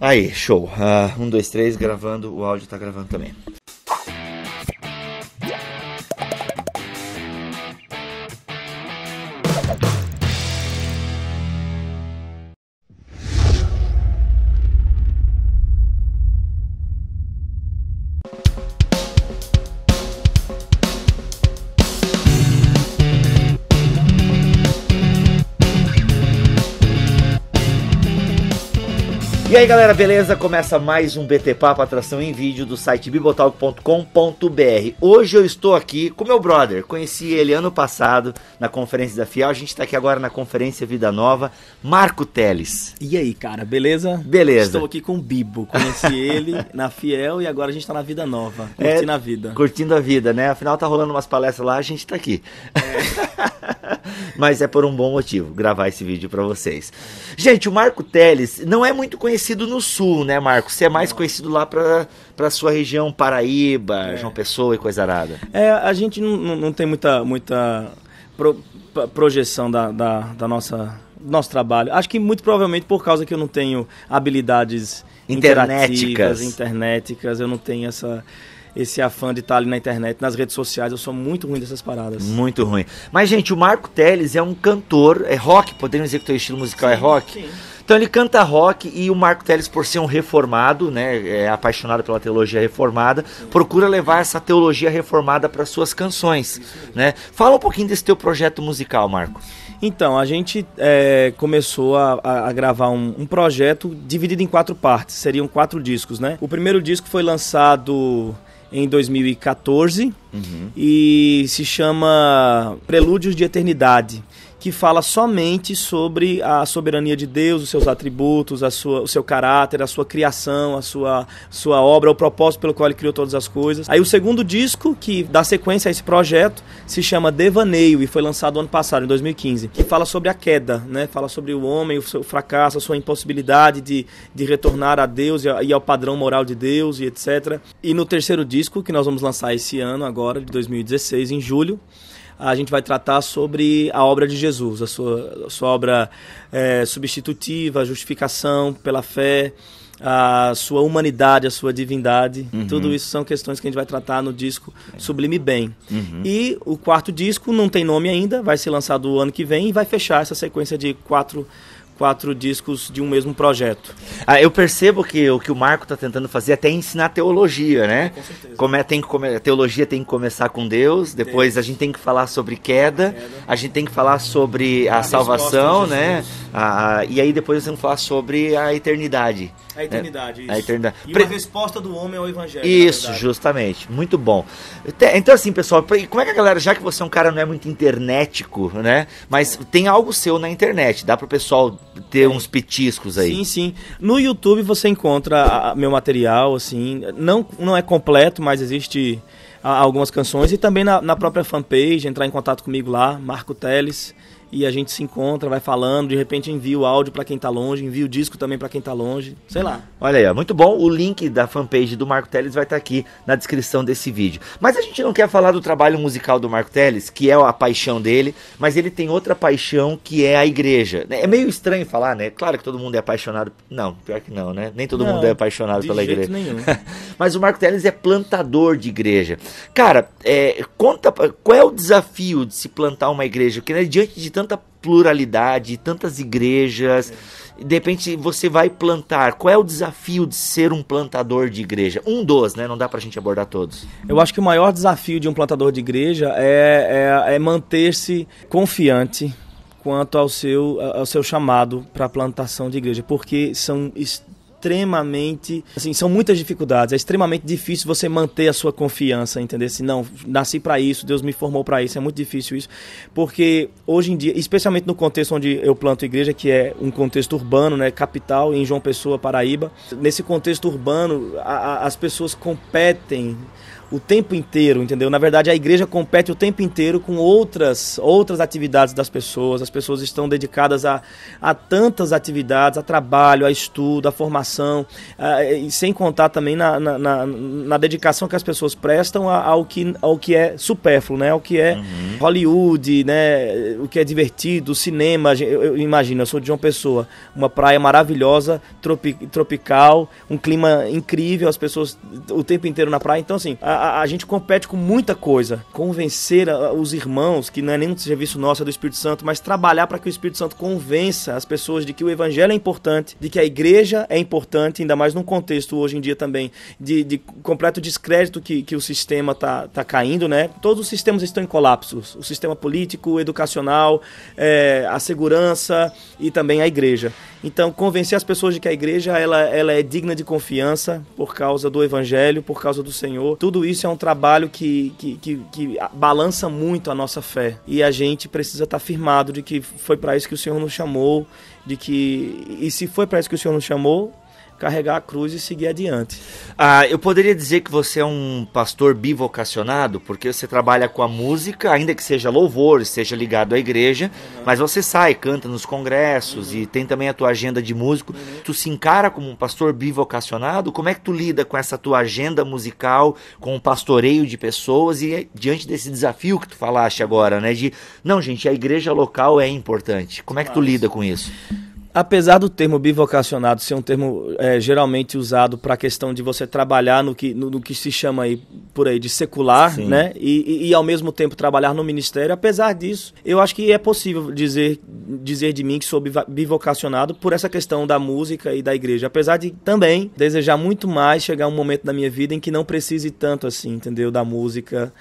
Aí, show. Uh, um, dois, três, gravando. O áudio tá gravando também. E aí galera, beleza? Começa mais um BT Papo Atração em Vídeo do site bibotalk.com.br. Hoje eu estou aqui com meu brother. Conheci ele ano passado na conferência da Fiel. A gente está aqui agora na conferência Vida Nova. Marco Teles. E aí, cara, beleza? Beleza. Estou aqui com o Bibo. Conheci ele na Fiel e agora a gente está na Vida Nova. É, curtindo é, a vida. Curtindo a vida, né? Afinal, tá rolando umas palestras lá, a gente está aqui. É. Mas é por um bom motivo gravar esse vídeo para vocês. Gente, o Marco Teles não é muito conhecido conhecido no sul, né, Marcos? Você é mais conhecido lá para a sua região, Paraíba, é. João Pessoa e coisa arada. É, a gente não, não tem muita, muita pro, projeção da, da, da nossa nosso trabalho. Acho que muito provavelmente por causa que eu não tenho habilidades internéticas, internéticas, eu não tenho essa esse afã de estar ali na internet, nas redes sociais, eu sou muito ruim dessas paradas. Muito ruim. Mas gente, o Marco Teles é um cantor, é rock, podemos dizer que o seu estilo musical é sim, é rock. Sim. Então ele canta rock e o Marco Teles, por ser um reformado, né, é apaixonado pela teologia reformada, procura levar essa teologia reformada para suas canções. Né? Fala um pouquinho desse teu projeto musical, Marco. Então, a gente é, começou a, a gravar um, um, projeto dividido em quatro partes, seriam quatro discos, né? O primeiro disco foi lançado em 2014 uhum. e se chama Prelúdios de Eternidade que fala somente sobre a soberania de Deus, os seus atributos, a sua, o seu caráter, a sua criação, a sua, sua obra, o propósito pelo qual ele criou todas as coisas. Aí o segundo disco que dá sequência a esse projeto se chama Devaneio e foi lançado ano passado, em 2015, que fala sobre a queda, né? Fala sobre o homem, o seu fracasso, a sua impossibilidade de, de retornar a Deus e ao padrão moral de Deus e etc. E no terceiro disco que nós vamos lançar esse ano agora, de 2016, em julho, a gente vai tratar sobre a obra de Jesus, a sua, a sua obra é, substitutiva, a justificação pela fé, a sua humanidade, a sua divindade. Uhum. Tudo isso são questões que a gente vai tratar no disco é. Sublime Bem. Uhum. E o quarto disco não tem nome ainda, vai ser lançado o ano que vem e vai fechar essa sequência de quatro quatro discos de um mesmo projeto. Ah, eu percebo que o que o Marco está tentando fazer é até ensinar teologia, né? Com certeza. Come, tem que come, a teologia tem que começar com Deus, depois a gente tem que falar sobre queda, a gente tem que falar sobre a, a salvação, né? Ah, ah, e aí depois que falar sobre a eternidade. A né? eternidade, isso. A eternidade. E Pre... a resposta do homem ao evangelho. Isso, justamente. Muito bom. Então, assim, pessoal, como é que a galera, já que você é um cara não é muito internetico, né? Mas é. tem algo seu na internet, dá pro pessoal ter uns petiscos aí. Sim, sim. No YouTube você encontra a, meu material, assim, não, não é completo, mas existe a, algumas canções e também na, na, própria fanpage, entrar em contato comigo lá, Marco Teles, e a gente se encontra, vai falando, de repente envia o áudio para quem tá longe, envia o disco também para quem tá longe, sei lá. Olha aí, ó, muito bom. O link da fanpage do Marco Teles vai estar tá aqui na descrição desse vídeo. Mas a gente não quer falar do trabalho musical do Marco Teles, que é a paixão dele, mas ele tem outra paixão que é a igreja. É, é meio estranho falar, né? Claro que todo mundo é apaixonado. Não, pior que não, né? Nem todo não, mundo é apaixonado pela igreja. Nenhum. mas o Marco Teles é plantador de igreja. Cara, é, conta qual é o desafio de se plantar uma igreja? Porque né, diante de tanto tanta pluralidade, tantas igrejas. É. De repente você vai plantar. Qual é o desafio de ser um plantador de igreja? Um dos, né? Não dá pra gente abordar todos. Eu acho que o maior desafio de um plantador de igreja é, é, é manter-se confiante quanto ao seu, ao seu chamado para a plantação de igreja, porque são extremamente, assim, são muitas dificuldades, é extremamente difícil você manter a sua confiança, entender? Se assim, não, nasci para isso, Deus me formou para isso, é muito difícil isso, porque hoje em dia, especialmente no contexto onde eu planto igreja, que é um contexto urbano, né, capital, em João Pessoa, Paraíba, nesse contexto urbano, a, a, as pessoas competem o tempo inteiro, entendeu? Na verdade, a igreja compete o tempo inteiro com outras outras atividades das pessoas. As pessoas estão dedicadas a, a tantas atividades, a trabalho, a estudo, a formação, a, e sem contar também na na, na, na, dedicação que as pessoas prestam ao, que, ao que é supérfluo, né? Ao que é uhum. Hollywood, né? O que é divertido, cinema. Eu, eu imagino, eu sou de João Pessoa, uma praia maravilhosa, tropi, tropical, um clima incrível, as pessoas o tempo inteiro na praia. Então, assim, a, a, gente compete com muita coisa. Convencer a, os irmãos, que não é nenhum serviço nosso, é do Espírito Santo, mas trabalhar para que o Espírito Santo convença as pessoas de que o evangelho é importante, de que a igreja é importante, ainda mais num contexto hoje em dia também de, de completo descrédito que, que o sistema tá, tá caindo, né? Todos os sistemas estão em colapso. O sistema político, educacional, é, a segurança e também a igreja. Então, convencer as pessoas de que a igreja ela, ela é digna de confiança por causa do evangelho, por causa do Senhor, tudo isso isso é um trabalho que, que, que, que balança muito a nossa fé. E a gente precisa estar tá firmado de que foi para isso que o Senhor nos chamou, de que. E se foi para isso que o Senhor nos chamou, carregar a cruz e seguir adiante. Ah, eu poderia dizer que você é um pastor bivocacionado, porque você trabalha com a música, ainda que seja louvor, seja ligado à igreja, uhum. mas você sai, canta nos congressos uhum. e tem também a tua agenda de músico. Uhum. Tu se encara como um pastor bivocacionado? Como é que tu lida com essa tua agenda musical, com o pastoreio de pessoas e diante desse desafio que tu falaste agora, né? De não, gente, a igreja local é importante. Como é que tu lida com isso? apesar do termo bivocacionado ser um termo é, geralmente usado para a questão de você trabalhar no que, no, no, que se chama aí, por aí de secular, Sim. né? E, e, e, ao mesmo tempo trabalhar no ministério, apesar disso, eu acho que é possível dizer, dizer de mim que sou bivocacionado por essa questão da música e da igreja. Apesar de também desejar muito mais chegar um momento da minha vida em que não precise tanto assim, entendeu? Da música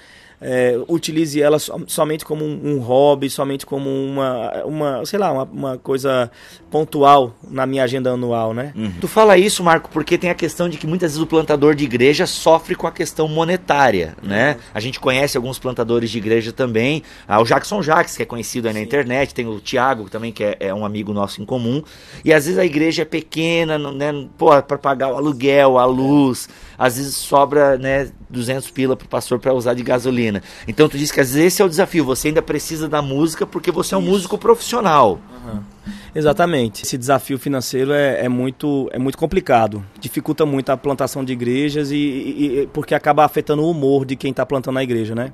é, utilize ela somente como um, um, hobby, somente como uma, uma sei lá, uma, uma coisa pontual na minha agenda anual, né? Uhum. Tu fala isso, Marco, porque tem a questão de que muitas vezes o plantador de igreja sofre com a questão monetária, né? uhum. né? A gente conhece alguns plantadores de igreja também, ah, o Jackson Jacques, que é conhecido aí na internet, tem o Tiago também, que é, é, um amigo nosso em comum, e às vezes a igreja é pequena, né, para pagar o aluguel, a luz, às vezes sobra, né, 200 pila pro pastor para usar de gasolina. Então tu diz que às vezes esse é o desafio, você ainda precisa da música porque você é um músico profissional. Uhum. Exatamente. Esse desafio financeiro é, é, muito, é muito complicado. Dificulta muito a plantação de igrejas e, e porque acaba afetando o humor de quem está plantando a igreja, né?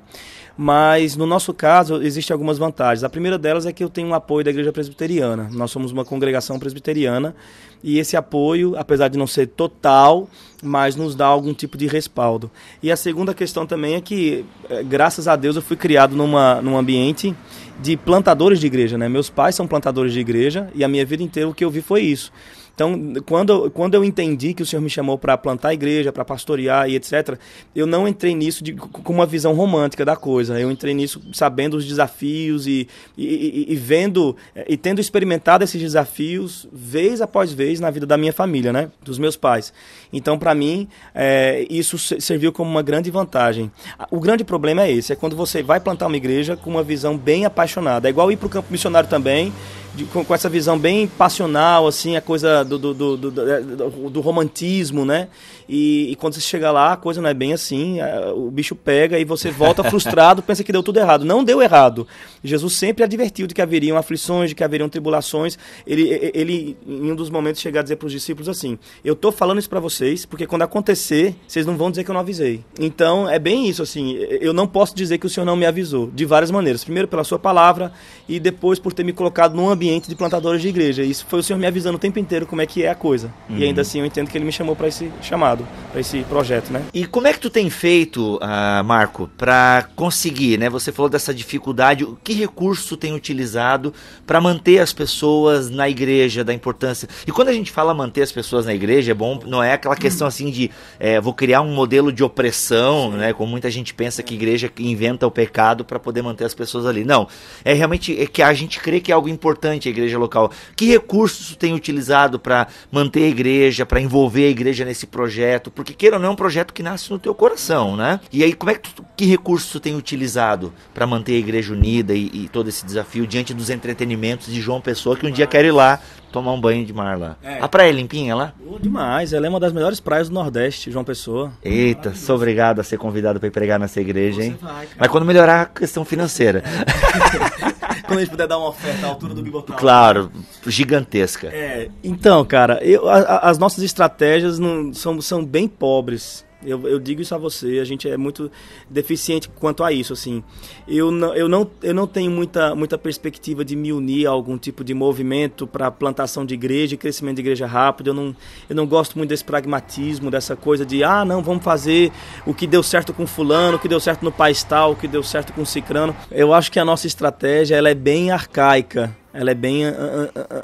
Mas no nosso caso, existem algumas vantagens. A primeira delas é que eu tenho um apoio da Igreja Presbiteriana. Nós somos uma congregação presbiteriana e esse apoio, apesar de não ser total, mas nos dá algum tipo de respaldo. E a segunda questão também é que, eh, graças a Deus, eu fui criado numa, num ambiente de plantadores de igreja, né? Meus pais são plantadores de igreja e a minha vida inteira o que eu vi foi isso. Então, quando, quando eu entendi que o Senhor me chamou para plantar a igreja, para pastorear e etc., eu não entrei nisso de, com uma visão romântica da coisa. Eu entrei nisso sabendo os desafios e, e, e, e vendo e tendo experimentado esses desafios vez após vez na vida da minha família, né? Dos meus pais. Então, para mim, é, isso serviu como uma grande vantagem. O grande problema é esse: é quando você vai plantar uma igreja com uma visão bem apaixonada. É igual ir para o campo missionário também de, com, com, essa visão bem passional, assim, a coisa do, do, do, do, do romantismo, né? E, e, quando você chega lá, a coisa não é bem assim, a, o bicho pega e você volta frustrado, pensa que deu tudo errado. Não deu errado. Jesus sempre advertiu de que haveriam aflições, de que haveriam tribulações. Ele, ele em um dos momentos, chega a dizer para os discípulos assim: Eu estou falando isso para vocês, porque quando acontecer, vocês não vão dizer que eu não avisei. Então, é bem isso, assim, eu não posso dizer que o Senhor não me avisou, de várias maneiras. Primeiro, pela sua palavra, e depois por ter me colocado num ambiente ambiente de plantadores de igreja. Isso foi o senhor me avisando o tempo inteiro como é que é a coisa. Uhum. E ainda uhum. assim eu entendo que ele me chamou para esse chamado, para esse projeto, né? E como é que tu tem feito, uh, Marco, para conseguir, né? Você falou dessa dificuldade, que recurso tu tem utilizado para manter as pessoas na igreja, da importância? E quando a gente fala manter as pessoas na igreja, é bom, não é aquela questão assim de é, vou criar um modelo de opressão, Sim. né? Como muita gente pensa que igreja inventa o pecado para poder manter as pessoas ali. Não, é realmente é que a gente crê que é algo importante importante a igreja local. Que recursos tem utilizado para manter a igreja, para envolver a igreja nesse projeto? Porque queira ou não, é um projeto que nasce no teu coração, né? E aí, como é que tu, que recursos tem utilizado para manter a igreja unida e, e, todo esse desafio diante dos entretenimentos de João Pessoa que um dia quer ir lá tomar um banho de mar lá. É. A praia é limpinha lá? Boa demais, ela é uma das melhores praias do Nordeste, João Pessoa. Eita, sou obrigado a ser convidado para pregar nessa igreja, hein? Vai, Mas quando melhorar a questão financeira. É. quando a gente puder dar uma oferta à altura do Bibotal. Claro, gigantesca. É, então, cara, eu, a, a, as nossas estratégias não, são, são bem pobres. Eu, eu, digo isso a você, a gente é muito deficiente quanto a isso, assim. Eu não, eu não, eu não tenho muita, muita perspectiva de me unir a algum tipo de movimento para plantação de igreja, crescimento de igreja rápido. Eu não, eu não gosto muito desse pragmatismo, dessa coisa de, ah, não, vamos fazer o que deu certo com fulano, o que deu certo no país tal, o que deu certo com cicrano. Eu acho que a nossa estratégia, ela é bem arcaica, ela é bem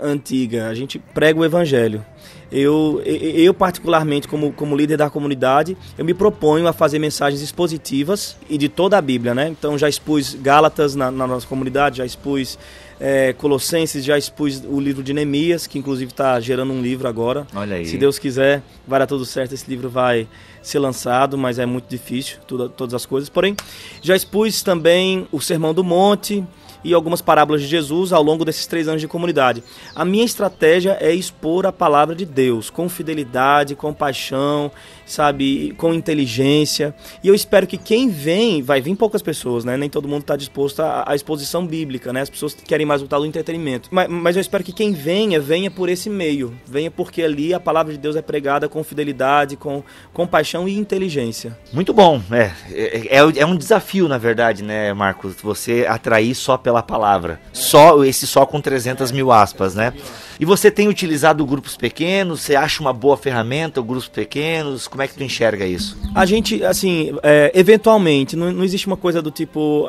antiga. A gente prega o evangelho eu, eu particularmente, como, como líder da comunidade, eu me proponho a fazer mensagens expositivas e de toda a Bíblia, né? Então já expus Gálatas na, na nossa comunidade, já expus é, Colossenses, já expus o livro de Neemias, que inclusive está gerando um livro agora. Olha aí. Se Deus quiser, vai dar tudo certo, esse livro vai ser lançado, mas é muito difícil, tudo, todas as coisas. Porém, já expus também o Sermão do Monte, e algumas parábolas de Jesus ao longo desses três anos de comunidade. A minha estratégia é expor a palavra de Deus com fidelidade, com paixão, sabe, com inteligência. E eu espero que quem vem, vai vir poucas pessoas, né? Nem todo mundo está disposto à, exposição bíblica, né? As pessoas querem mais voltar do entretenimento. Mas, mas eu espero que quem venha, venha por esse meio. Venha porque ali a palavra de Deus é pregada com fidelidade, com, com paixão e inteligência. Muito bom. É, é, é, é um desafio, na verdade, né, Marcos? Você atrair só pela pela palavra. Só esse só com 300 mil aspas, né? E você tem utilizado grupos pequenos? Você acha uma boa ferramenta grupos pequenos? Como é que tu enxerga isso? A gente, assim, é, eventualmente, não, não existe uma coisa do tipo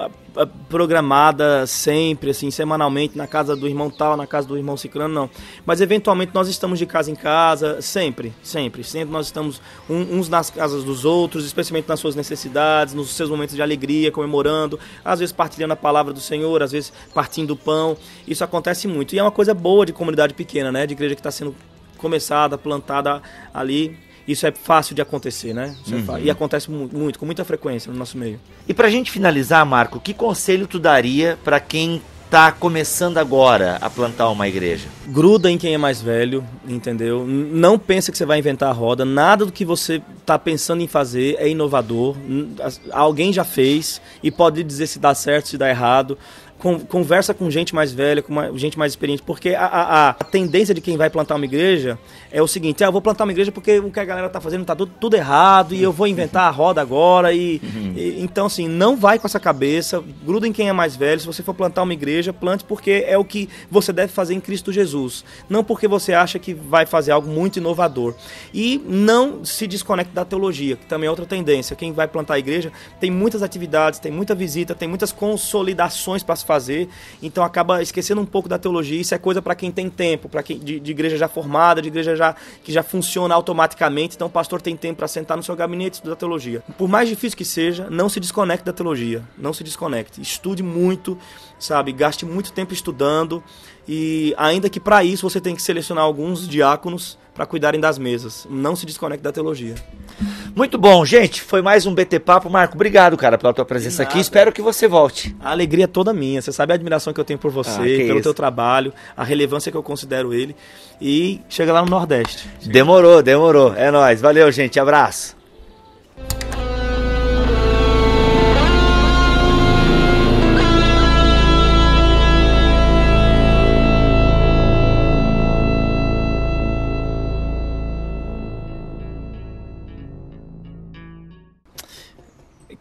programada sempre, assim, semanalmente, na casa do irmão tal, na casa do irmão ciclano, não. Mas eventualmente nós estamos de casa em casa, sempre, sempre. Sempre nós estamos um, uns nas casas dos outros, especialmente nas suas necessidades, nos seus momentos de alegria, comemorando, às vezes partilhando a palavra do Senhor, às vezes partindo o pão. Isso acontece muito. E é uma coisa boa de comunidade pequena, né? De igreja que está sendo começada, plantada ali isso é fácil de acontecer, né? É uhum. É e acontece mu muito, com muita frequência no nosso meio. E para a gente finalizar, Marco, que conselho tu daria para quem tá começando agora a plantar uma igreja? Gruda em quem é mais velho, entendeu? Não pensa que você vai inventar a roda, nada do que você está pensando em fazer é inovador. Alguém já fez e pode dizer se dá certo, se dá errado con conversa com gente mais velha, com gente mais experiente, porque a, a, a, tendência de quem vai plantar uma igreja é o seguinte: ah, eu vou plantar uma igreja porque o que a galera tá fazendo tá tudo, tudo errado e eu vou inventar a roda agora. E, uhum. e, então, assim, não vai com essa cabeça, gruda em quem é mais velho. Se você for plantar uma igreja, plante porque é o que você deve fazer em Cristo Jesus, não porque você acha que vai fazer algo muito inovador. E não se desconecte da teologia, que também é outra tendência. Quem vai plantar a igreja tem muitas atividades, tem muita visita, tem muitas consolidações para fazer, então acaba esquecendo um pouco da teologia. Isso é coisa para quem tem tempo, para quem de, de, igreja já formada, de igreja já que já funciona automaticamente. Então o pastor tem tempo para sentar no seu gabinete da estudar teologia. Por mais difícil que seja, não se desconecte da teologia, não se desconecte. Estude muito, sabe? Gaste muito tempo estudando e ainda que para isso você tem que selecionar alguns diáconos para cuidarem das mesas. Não se desconecte da teologia. Muito bom, gente. Foi mais um BT Papo. Marco, obrigado, cara, pela tua presença aqui. Espero que você volte. A alegria é toda minha. Você sabe a admiração que eu tenho por você, ah, pelo teu trabalho, a relevância que eu considero ele. E chega lá no Nordeste. Demorou, demorou. É nós. Valeu, gente. Abraço.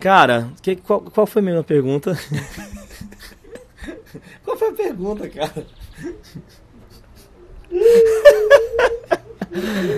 Cara, que, qual, qual foi a minha pergunta? qual foi a pergunta, cara?